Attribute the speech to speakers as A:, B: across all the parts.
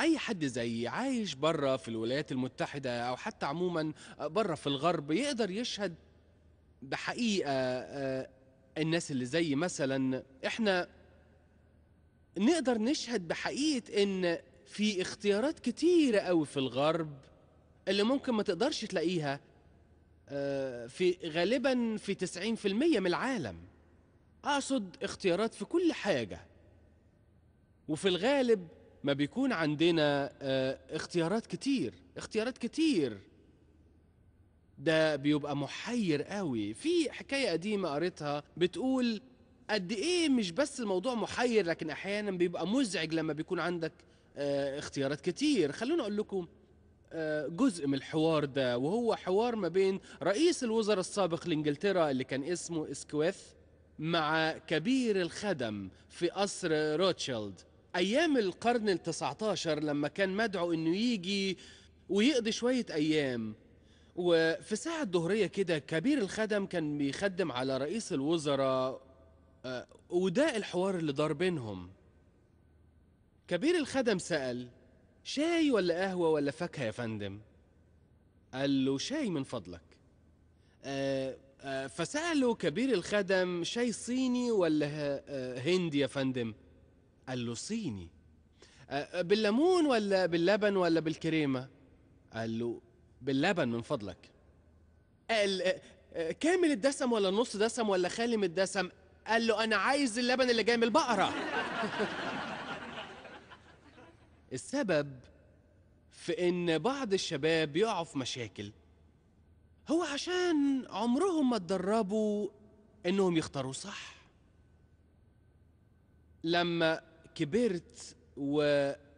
A: اي حد زيي عايش بره في الولايات المتحده او حتى عموما بره في الغرب يقدر يشهد بحقيقه آه، الناس اللي زي مثلا احنا نقدر نشهد بحقيقه ان في اختيارات كتيره قوي في الغرب اللي ممكن ما تقدرش تلاقيها آه، في غالبا في 90% من العالم اقصد اختيارات في كل حاجه وفي الغالب ما بيكون عندنا آه، اختيارات كتير اختيارات كتير ده بيبقى محير قوي في حكاية قديمة قريتها بتقول قد ايه مش بس الموضوع محير لكن احيانا بيبقى مزعج لما بيكون عندك آه، اختيارات كتير خلوني اقول لكم آه، جزء من الحوار ده وهو حوار ما بين رئيس الوزراء السابق لانجلترا اللي كان اسمه اسكويث مع كبير الخدم في قصر روتشيلد ايام القرن ال 19 لما كان مدعو انه يجي ويقضي شويه ايام وفي ساعة الظهرية كده كبير الخدم كان بيخدم على رئيس الوزراء آه، وده الحوار اللي دار بينهم كبير الخدم سأل شاي ولا قهوة ولا فاكهة يا فندم قال له شاي من فضلك آه، آه، فسأله كبير الخدم شاي صيني ولا هندي يا فندم قال له صيني أه، أه، بالليمون ولا باللبن ولا بالكريمة قال له باللبن من فضلك قال أه، كامل الدسم ولا نص دسم ولا خالم الدسم قال له أنا عايز اللبن اللي جاي من البقرة السبب في إن بعض الشباب يقعوا في مشاكل هو عشان عمرهم ما اتدربوا إنهم يختاروا صح لما كبرت و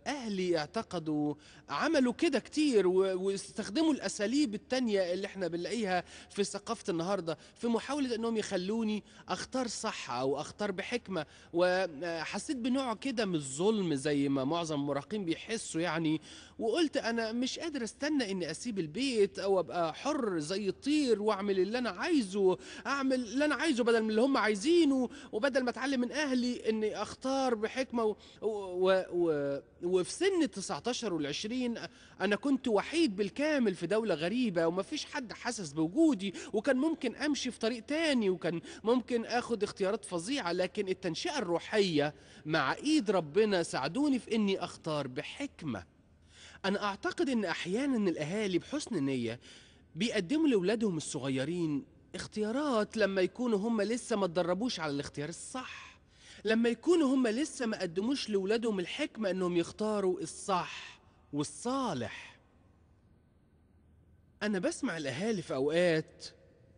A: اهلي اعتقدوا عملوا كده كتير واستخدموا الاساليب التانية اللي احنا بنلاقيها في ثقافه النهارده في محاوله انهم يخلوني اختار صح او اختار بحكمه وحسيت بنوع كده من الظلم زي ما معظم المراهقين بيحسوا يعني وقلت انا مش قادر استنى اني اسيب البيت او ابقى حر زي الطير واعمل اللي انا عايزه اعمل اللي انا عايزه بدل من اللي هم عايزينه وبدل ما اتعلم من اهلي اني اختار بحكمه و... و... و... وفي سن ال 19 وال 20 انا كنت وحيد بالكامل في دوله غريبه وما فيش حد حاسس بوجودي وكان ممكن امشي في طريق تاني وكان ممكن اخد اختيارات فظيعه لكن التنشئه الروحيه مع ايد ربنا ساعدوني في اني اختار بحكمه انا اعتقد ان احيانا الاهالي بحسن نيه بيقدموا لاولادهم الصغيرين اختيارات لما يكونوا هم لسه ما اتدربوش على الاختيار الصح لما يكونوا هم لسه ما قدموش لولادهم الحكمة انهم يختاروا الصح والصالح انا بسمع الاهالي في اوقات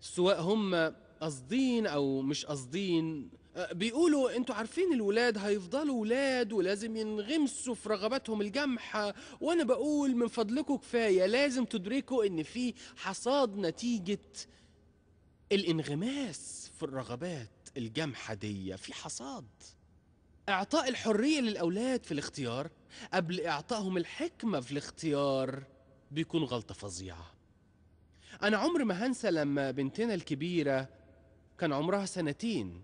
A: سواء هم قاصدين او مش قاصدين آه، بيقولوا انتوا عارفين الولاد هيفضلوا ولاد ولازم ينغمسوا في رغباتهم الجمحة وانا بقول من فضلكم كفاية لازم تدركوا ان في حصاد نتيجة الانغماس في الرغبات دي في حصاد إعطاء الحرية للأولاد في الاختيار قبل إعطائهم الحكمة في الاختيار بيكون غلطة فظيعة أنا عمر ما هنسى لما بنتنا الكبيرة كان عمرها سنتين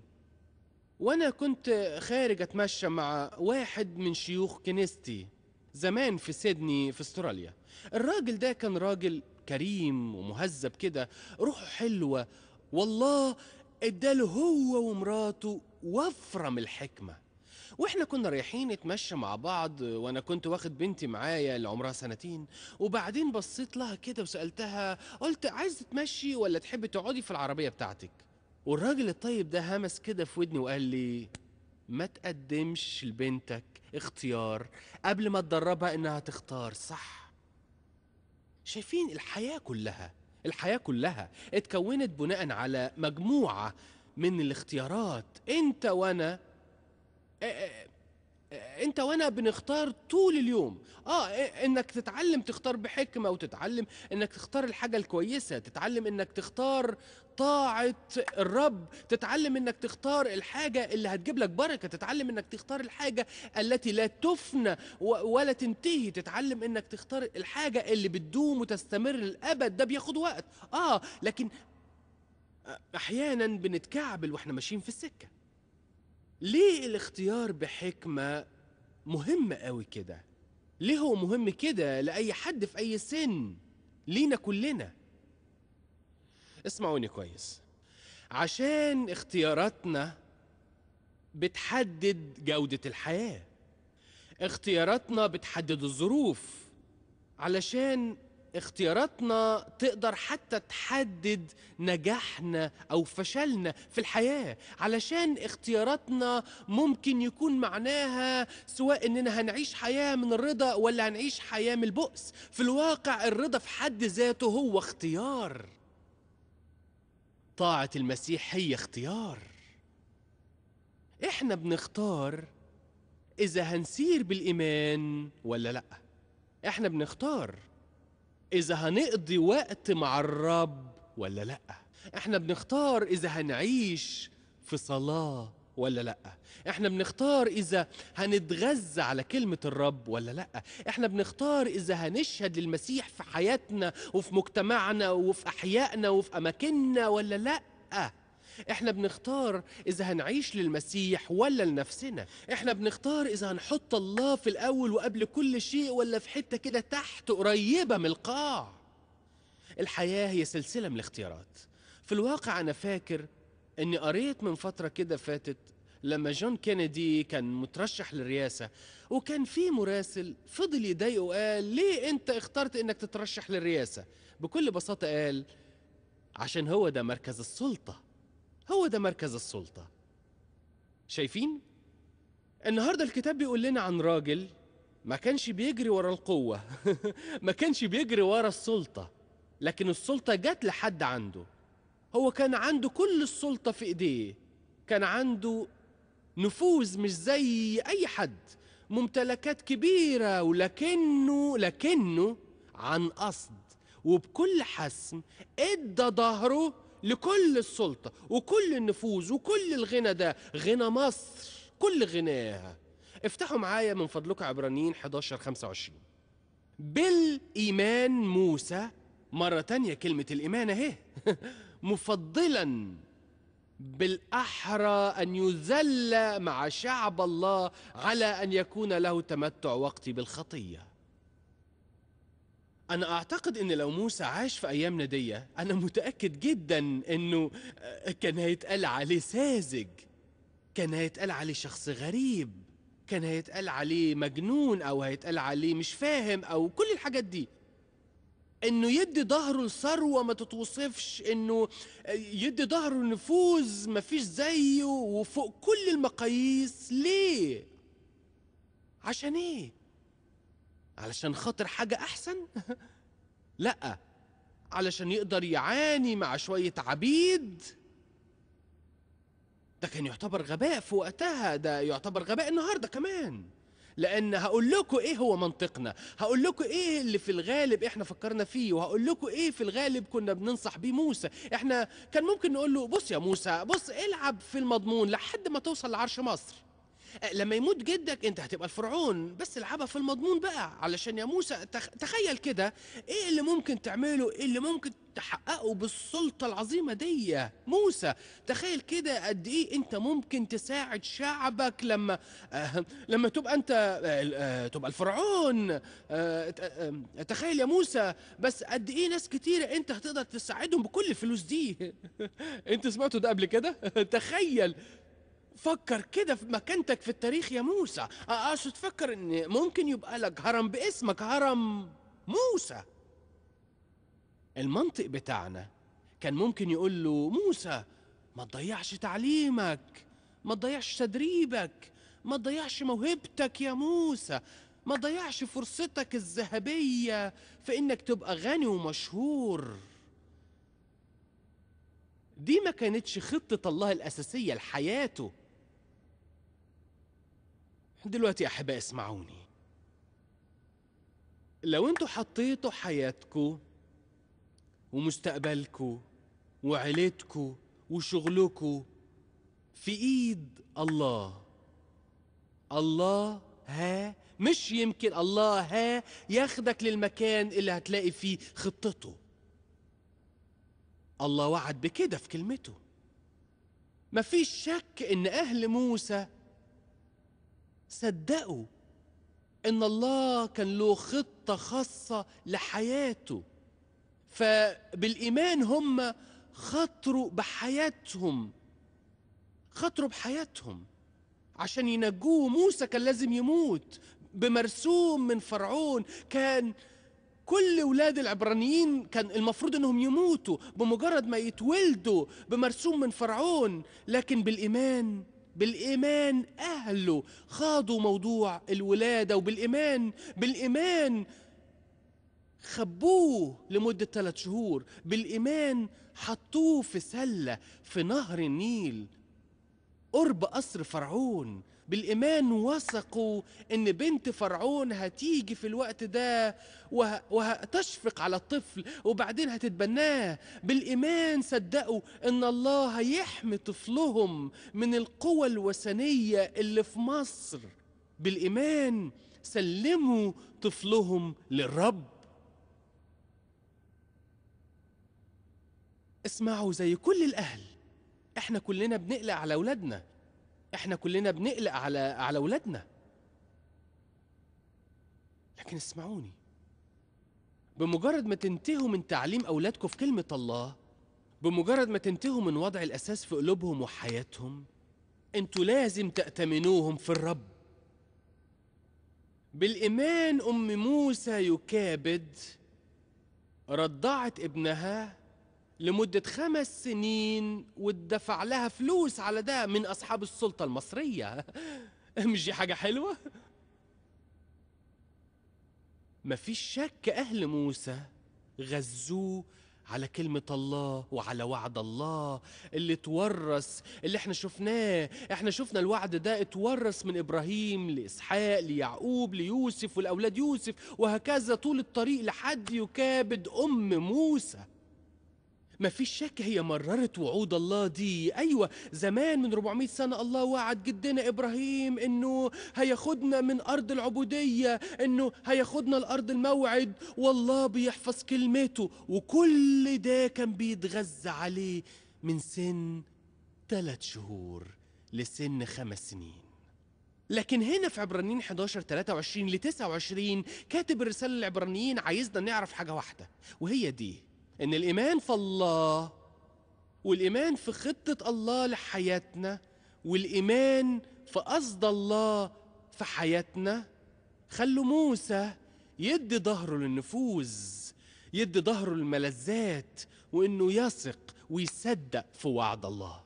A: وأنا كنت خارج أتمشى مع واحد من شيوخ كنيستي زمان في سيدني في استراليا الراجل ده كان راجل كريم ومهذب كده روحه حلوة والله اداله هو ومراته وفرة من الحكمة واحنا كنا رايحين نتمشى مع بعض وانا كنت واخد بنتي معايا اللي عمرها سنتين وبعدين بصيت لها كده وسالتها قلت عايز تتمشي ولا تحبي تقعدي في العربيه بتاعتك والراجل الطيب ده همس كده في ودني وقال لي ما تقدمش لبنتك اختيار قبل ما تدربها انها تختار صح شايفين الحياه كلها الحياة كلها اتكونت بناء على مجموعة من الاختيارات انت وانا انت وانا بنختار طول اليوم اه إيه، انك تتعلم تختار بحكمة وتتعلم انك تختار الحاجة الكويسة تتعلم انك تختار طاعة الرب تتعلم انك تختار الحاجة اللي هتجيب لك بركة تتعلم انك تختار الحاجة التي لا تفنى ولا تنتهي تتعلم انك تختار الحاجة اللي بتدوم وتستمر للابد ده بياخد وقت اه لكن احيانا بنتكعبل واحنا ماشيين في السكه ليه الاختيار بحكمة مهم قوي كده ليه هو مهم كده لأي حد في أي سن لينا كلنا اسمعوني كويس عشان اختياراتنا بتحدد جودة الحياة اختياراتنا بتحدد الظروف علشان اختياراتنا تقدر حتى تحدد نجاحنا او فشلنا في الحياه علشان اختياراتنا ممكن يكون معناها سواء اننا هنعيش حياه من الرضا ولا هنعيش حياه من البؤس في الواقع الرضا في حد ذاته هو اختيار طاعه المسيح هي اختيار احنا بنختار اذا هنسير بالايمان ولا لا احنا بنختار إذا هنقضي وقت مع الرب ولا لأ إحنا بنختار إذا هنعيش في صلاة ولا لأ إحنا بنختار إذا هنتغذى على كلمة الرب ولا لأ إحنا بنختار إذا هنشهد للمسيح في حياتنا وفي مجتمعنا وفي أحيائنا وفي أماكننا ولا لأ احنا بنختار اذا هنعيش للمسيح ولا لنفسنا احنا بنختار اذا هنحط الله في الاول وقبل كل شيء ولا في حته كده تحت قريبه من القاع الحياه هي سلسله من الاختيارات في الواقع انا فاكر اني قريت من فتره كده فاتت لما جون كينيدي كان مترشح للرئاسة وكان في مراسل فضل يضايقه وقال ليه انت اخترت انك تترشح للرئاسة بكل بساطة قال عشان هو ده مركز السلطة هو ده مركز السلطة شايفين؟ النهاردة الكتاب بيقول لنا عن راجل ما كانش بيجري ورا القوة ما كانش بيجري ورا السلطة لكن السلطة جت لحد عنده هو كان عنده كل السلطة في ايديه كان عنده نفوذ مش زي اي حد ممتلكات كبيرة ولكنه لكنه عن قصد وبكل حسم ادى ظهره لكل السلطة وكل النفوذ وكل الغنى ده غنى مصر كل غناها افتحوا معايا من فضلكم عبرانيين 11 25 بالإيمان موسى مرة تانية كلمة الإيمان أهي مفضلا بالأحرى أن يذل مع شعب الله على أن يكون له تمتع وقتي بالخطية أنا أعتقد إن لو موسى عاش في أيام ندية أنا متأكد جدا إنه آه، كان هيتقال عليه ساذج كان هيتقال عليه شخص غريب كان هيتقال عليه مجنون أو هيتقال عليه مش فاهم أو كل الحاجات دي انه يدي ظهره لثروه ما تتوصفش انه آه، يدي ظهره لنفوذ فيش زيه وفوق كل المقاييس ليه عشان ايه علشان خاطر حاجة أحسن؟ لأ علشان يقدر يعاني مع شوية عبيد ده كان يعتبر غباء في وقتها ده يعتبر غباء النهاردة كمان لأن هقول لكم إيه هو منطقنا هقول لكم إيه اللي في الغالب إحنا فكرنا فيه وهقول لكم إيه في الغالب كنا بننصح بيه موسى إحنا كان ممكن نقول له بص يا موسى بص العب في المضمون لحد ما توصل لعرش مصر آه، لما يموت جدك انت هتبقى الفرعون بس العبها في المضمون بقى علشان يا موسى تخيل كده ايه اللي ممكن تعمله ايه اللي ممكن تحققه بالسلطة العظيمة دي موسى تخيل كده قد ايه انت ممكن تساعد شعبك لما آه لما تبقى انت آه, آه، تبقى الفرعون آه،, آه تخيل يا موسى بس قد ايه ناس كتيرة انت هتقدر تساعدهم بكل الفلوس دي انت سمعتوا ده قبل كده تخيل فكر كده في مكانتك في التاريخ يا موسى اقصد فكر ان ممكن يبقى لك هرم باسمك هرم موسى المنطق بتاعنا كان ممكن يقول له موسى ما تضيعش تعليمك ما تضيعش تدريبك ما تضيعش موهبتك يا موسى ما تضيعش فرصتك الذهبية في انك تبقى غني ومشهور دي ما كانتش خطة الله الأساسية لحياته دلوقتي أحب اسمعوني لو انتوا حطيتوا حياتكو ومستقبلكو وعيلتكو وشغلكو في ايد الله الله ها مش يمكن الله ها ياخدك للمكان اللي هتلاقي فيه خطته الله وعد بكده في كلمته مفيش شك ان اهل موسى صدقوا ان الله كان له خطه خاصه لحياته فبالايمان هم خاطروا بحياتهم خاطروا بحياتهم عشان ينجوه موسى كان لازم يموت بمرسوم من فرعون كان كل ولاد العبرانيين كان المفروض انهم يموتوا بمجرد ما يتولدوا بمرسوم من فرعون لكن بالايمان بالإيمان أهله خاضوا موضوع الولادة وبالإيمان بالإيمان خبوه لمدة ثلاث شهور بالإيمان حطوه في سلة في نهر النيل قرب قصر فرعون بالإيمان وثقوا إن بنت فرعون هتيجي في الوقت ده وه... وهتشفق على الطفل وبعدين هتتبناه بالإيمان صدقوا إن الله هيحمي طفلهم من القوى الوثنية اللي في مصر بالإيمان سلموا طفلهم للرب اسمعوا زي كل الأهل احنا كلنا بنقلق على أولادنا احنا كلنا بنقلق على على ولادنا لكن اسمعوني بمجرد ما تنتهوا من تعليم اولادكم في كلمه الله بمجرد ما تنتهوا من وضع الاساس في قلوبهم وحياتهم انتوا لازم تأتمنوهم في الرب بالإيمان أم موسى يكابد رضعت ابنها لمدة خمس سنين واتدفع لها فلوس على ده من أصحاب السلطة المصرية مش دي حاجة حلوة؟ مفيش شك أهل موسى غزوه على كلمة الله وعلى وعد الله اللي اتورث اللي احنا شفناه احنا شفنا الوعد ده اتورث من ابراهيم لاسحاق ليعقوب ليوسف والاولاد يوسف وهكذا طول الطريق لحد يكابد ام موسى مفيش شك هي مررت وعود الله دي ايوه زمان من 400 سنه الله وعد جدنا ابراهيم انه هياخدنا من ارض العبوديه انه هياخدنا لارض الموعد والله بيحفظ كلمته وكل ده كان بيتغذى عليه من سن ثلاث شهور لسن خمس سنين لكن هنا في عبرانيين 11 23 ل 29 كاتب الرسالة للعبرانيين عايزنا نعرف حاجة واحدة وهي دي ان الايمان في الله والايمان في خطه الله لحياتنا والايمان في قصد الله في حياتنا خلوا موسى يدي ظهره للنفوذ يدي ظهره للملذات وانه يثق ويصدق في وعد الله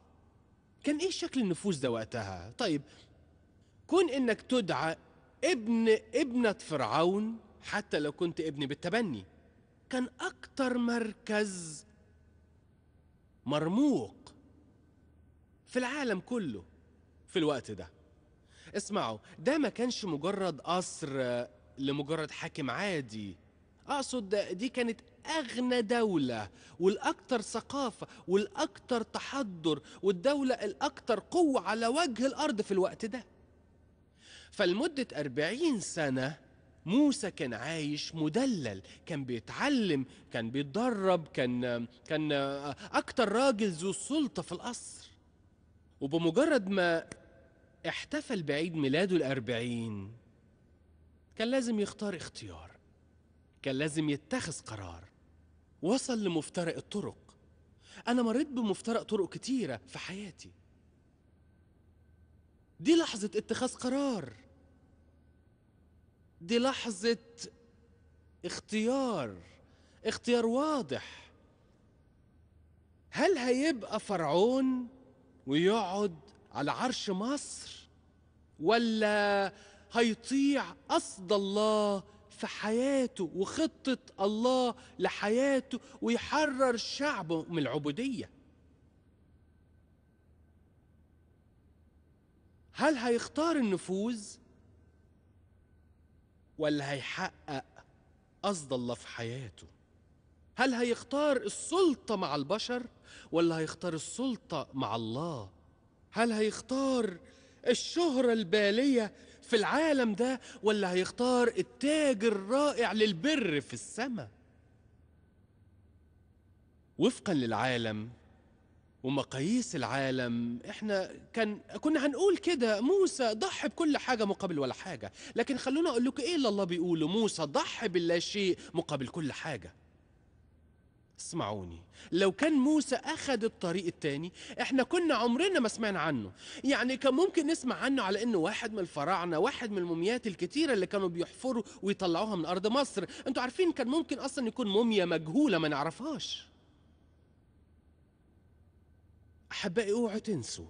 A: كان ايه شكل النفوذ ده وقتها طيب كون انك تدعى ابن ابنة فرعون حتى لو كنت ابن بالتبني كان أكتر مركز مرموق في العالم كله في الوقت ده اسمعوا ده ما كانش مجرد قصر لمجرد حاكم عادي أقصد دي كانت أغنى دولة والأكثر ثقافة والأكثر تحضر والدولة الأكثر قوة على وجه الأرض في الوقت ده فلمدة أربعين سنة موسى كان عايش مدلل كان بيتعلم كان بيتدرب كان كان اكتر راجل ذو سلطه في القصر وبمجرد ما احتفل بعيد ميلاده الأربعين كان لازم يختار اختيار كان لازم يتخذ قرار وصل لمفترق الطرق أنا مريت بمفترق طرق كتيرة في حياتي دي لحظة اتخاذ قرار دي لحظة اختيار اختيار واضح هل هيبقى فرعون ويقعد على عرش مصر ولا هيطيع قصد الله في حياته وخطة الله لحياته ويحرر شعبه من العبودية هل هيختار النفوذ ولا هيحقق قصد الله في حياته هل هيختار السلطة مع البشر ولا هيختار السلطة مع الله هل هيختار الشهرة البالية في العالم ده ولا هيختار التاج الرائع للبر في السماء وفقا للعالم ومقاييس العالم احنا كان كنا هنقول كده موسى ضحى بكل حاجه مقابل ولا حاجه لكن خلونا اقول لكم ايه اللي الله بيقوله موسى ضحى باللا شيء مقابل كل حاجه اسمعوني لو كان موسى اخذ الطريق التاني احنا كنا عمرنا ما سمعنا عنه يعني كان ممكن نسمع عنه على انه واحد من الفراعنه واحد من الموميات الكتيره اللي كانوا بيحفروا ويطلعوها من ارض مصر انتوا عارفين كان ممكن اصلا يكون موميا مجهوله ما نعرفهاش أحبائي اوعوا تنسوا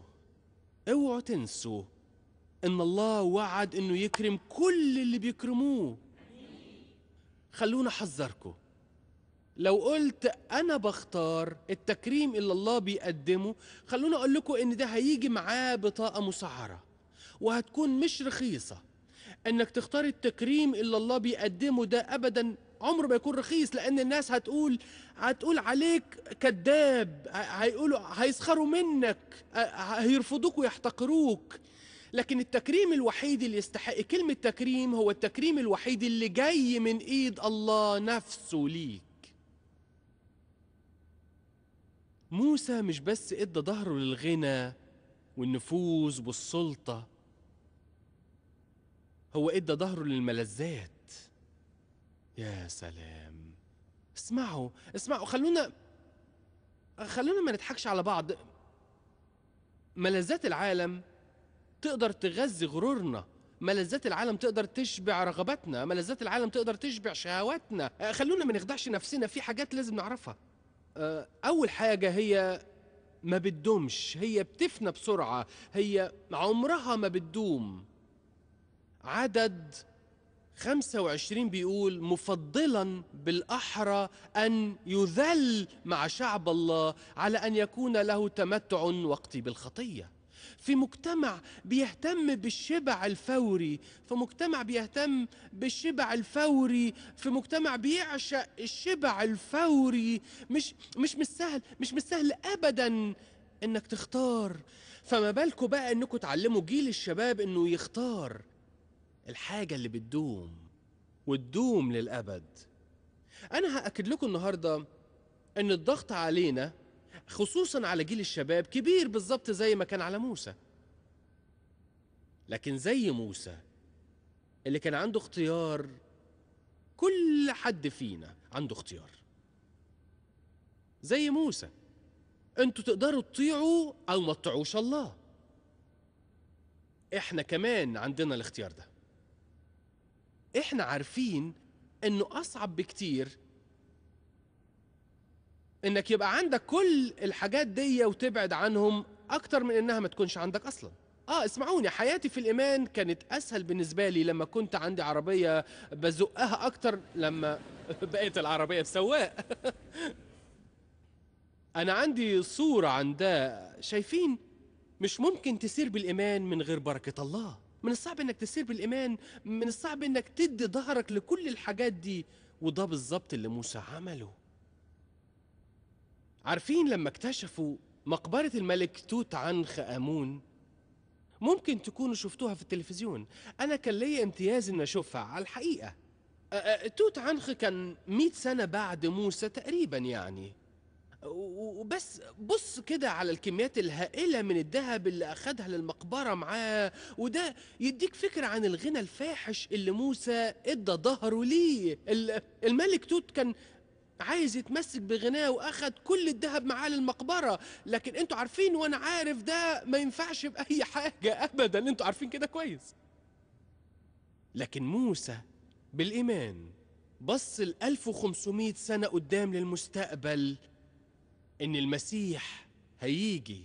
A: اوعوا تنسوا إن الله وعد إنه يكرم كل اللي بيكرموه خلونا أحذركم لو قلت أنا بختار التكريم اللي الله بيقدمه خلونا أقول لكم إن ده هيجي معاه بطاقة مسعرة وهتكون مش رخيصة إنك تختار التكريم اللي الله بيقدمه ده أبدا عمره ما يكون رخيص لان الناس هتقول هتقول عليك كذاب هيقولوا هيسخروا منك هيرفضوك ويحتقروك لكن التكريم الوحيد اللي يستحق كلمة تكريم هو التكريم الوحيد اللي جاي من ايد الله نفسه ليك موسى مش بس ادى ظهره للغنى والنفوذ والسلطة هو ادى ظهره للملذات يا سلام اسمعوا اسمعوا خلونا خلونا ما نضحكش على بعض ملذات العالم تقدر تغذي غرورنا ملذات العالم تقدر تشبع رغباتنا ملذات العالم تقدر تشبع شهواتنا آه، خلونا ما نخدعش نفسنا في حاجات لازم نعرفها آه، اول حاجه هي ما بتدومش هي بتفنى بسرعه هي عمرها ما بتدوم عدد 25 بيقول مفضلا بالاحرى ان يذل مع شعب الله على ان يكون له تمتع وقتي بالخطيه في مجتمع بيهتم بالشبع الفوري في مجتمع بيهتم بالشبع الفوري في مجتمع بيعشق الشبع الفوري مش مش مش سهل مش مش سهل ابدا انك تختار فما بالكم بقى انكم تعلموا جيل الشباب انه يختار الحاجة اللي بتدوم وتدوم للأبد أنا هأكد لكم النهاردة إن الضغط علينا خصوصا على جيل الشباب كبير بالظبط زي ما كان على موسى لكن زي موسى اللي كان عنده اختيار كل حد فينا عنده اختيار زي موسى انتوا تقدروا تطيعوا او ما تطيعوش الله احنا كمان عندنا الاختيار ده احنا عارفين انه اصعب بكتير انك يبقى عندك كل الحاجات دي وتبعد عنهم اكتر من انها ما تكونش عندك اصلا اه اسمعوني حياتي في الايمان كانت اسهل بالنسبه لي لما كنت عندي عربيه بزقها اكتر لما بقيت العربيه بسواق انا عندي صوره عن ده شايفين مش ممكن تسير بالايمان من غير بركه الله من الصعب انك تسير بالايمان من الصعب انك تدي ظهرك لكل الحاجات دي وده بالظبط اللي موسى عمله عارفين لما اكتشفوا مقبرة الملك توت عنخ آمون ممكن تكونوا شفتوها في التلفزيون أنا كان ليا امتياز إن أشوفها على الحقيقة أه، أه، توت عنخ كان 100 سنة بعد موسى تقريبا يعني وبس بص كده على الكميات الهائله من الذهب اللي اخدها للمقبره معاه وده يديك فكره عن الغنى الفاحش اللي موسى ادى ظهره ليه الملك توت كان عايز يتمسك بغناه واخد كل الذهب معاه للمقبره لكن انتوا عارفين وانا عارف ده ما ينفعش باي حاجه ابدا انتوا عارفين كده كويس لكن موسى بالايمان بص ال 1500 سنه قدام للمستقبل إن المسيح هيجي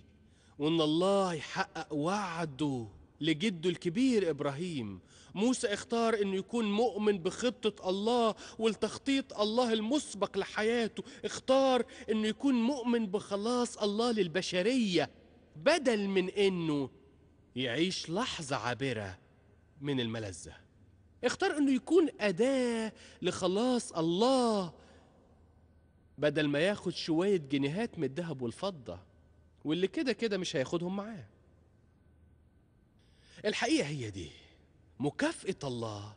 A: وإن الله يحقق وعده لجده الكبير إبراهيم موسى اختار انه يكون مؤمن بخطة الله والتخطيط الله المسبق لحياته اختار انه يكون مؤمن بخلاص الله للبشرية بدل من انه يعيش لحظة عابرة من الملذة اختار انه يكون أداة لخلاص الله بدل ما ياخد شوية جنيهات من الذهب والفضة واللي كده كده مش هياخدهم معاه الحقيقة هي دي مكافأة الله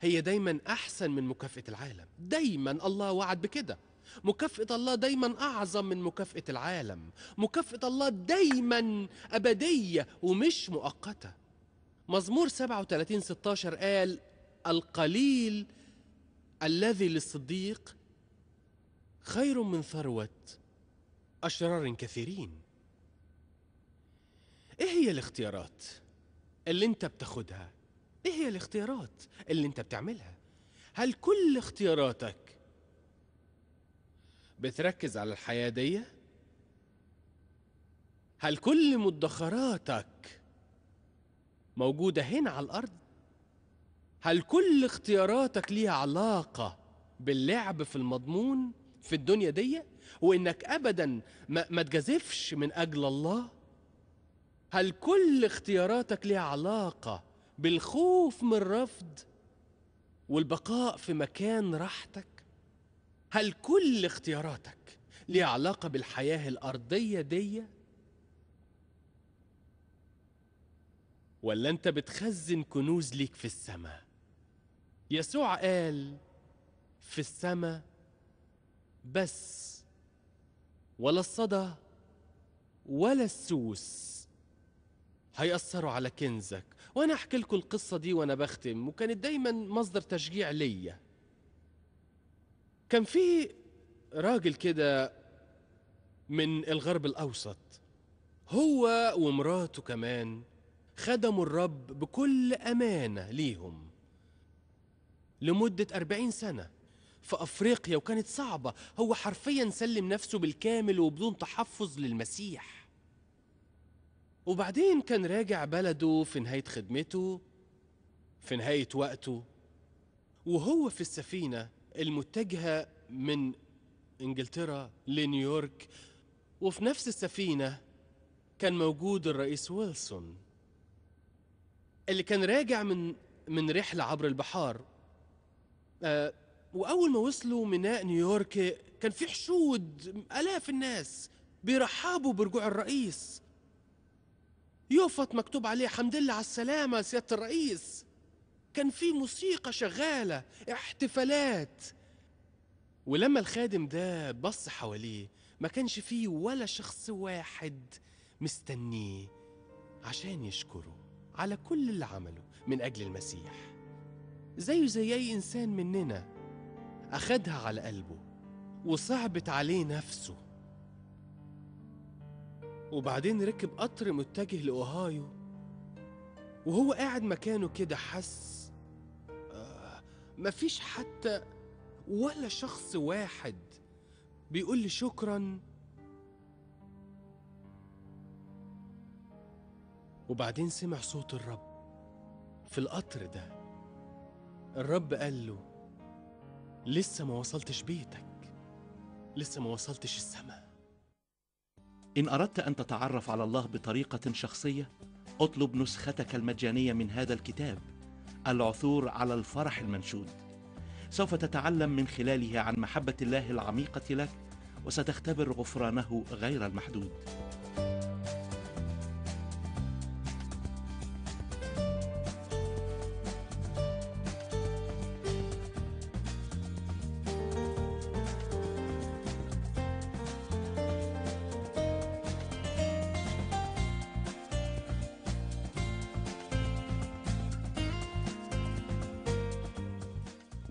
A: هي دايما أحسن من مكافأة العالم دايما الله وعد بكده مكافأة الله دايما أعظم من مكافأة العالم مكافأة الله دايما أبدية ومش مؤقتة مزمور 37 16 قال القليل الذي للصديق خير من ثروة أشرار كثيرين إيه هي الاختيارات اللي أنت بتاخدها؟ إيه هي الاختيارات اللي أنت بتعملها؟ هل كل اختياراتك بتركز على الحياة دي؟ هل كل مدخراتك موجودة هنا على الأرض؟ هل كل اختياراتك ليها علاقة باللعب في المضمون؟ في الدنيا دي وانك ابدا ما, ما تجازفش من اجل الله هل كل اختياراتك ليها علاقه بالخوف من الرفض والبقاء في مكان راحتك هل كل اختياراتك ليها علاقه بالحياه الارضيه دي ولا انت بتخزن كنوز ليك في السماء يسوع قال في السماء بس ولا الصدى ولا السوس هيأثروا على كنزك وأنا أحكي لكم القصة دي وأنا بختم وكانت دايما مصدر تشجيع ليا كان في راجل كده من الغرب الأوسط هو ومراته كمان خدموا الرب بكل أمانة ليهم لمدة أربعين سنة في أفريقيا وكانت صعبة هو حرفيا سلم نفسه بالكامل وبدون تحفظ للمسيح وبعدين كان راجع بلده في نهاية خدمته في نهاية وقته وهو في السفينة المتجهة من إنجلترا لنيويورك وفي نفس السفينة كان موجود الرئيس ويلسون اللي كان راجع من من رحلة عبر البحار آه واول ما وصلوا ميناء نيويورك كان في حشود الاف الناس بيرحبوا برجوع الرئيس يفط مكتوب عليه حمد لله على السلامة سيادة الرئيس كان في موسيقى شغالة احتفالات ولما الخادم ده بص حواليه ما كانش فيه ولا شخص واحد مستنيه عشان يشكره على كل اللي عمله من أجل المسيح زيه زي أي إنسان مننا أخدها على قلبه وصعبت عليه نفسه وبعدين ركب قطر متجه لأوهايو وهو قاعد مكانه كده حس آه، مفيش حتى ولا شخص واحد بيقول لي شكرا وبعدين سمع صوت الرب في القطر ده الرب قال له لسه ما وصلتش بيتك لسه ما وصلتش السماء إن أردت أن تتعرف على الله بطريقة شخصية اطلب نسختك المجانية من هذا الكتاب العثور على الفرح المنشود سوف تتعلم من خلاله عن محبة الله العميقة لك وستختبر غفرانه غير المحدود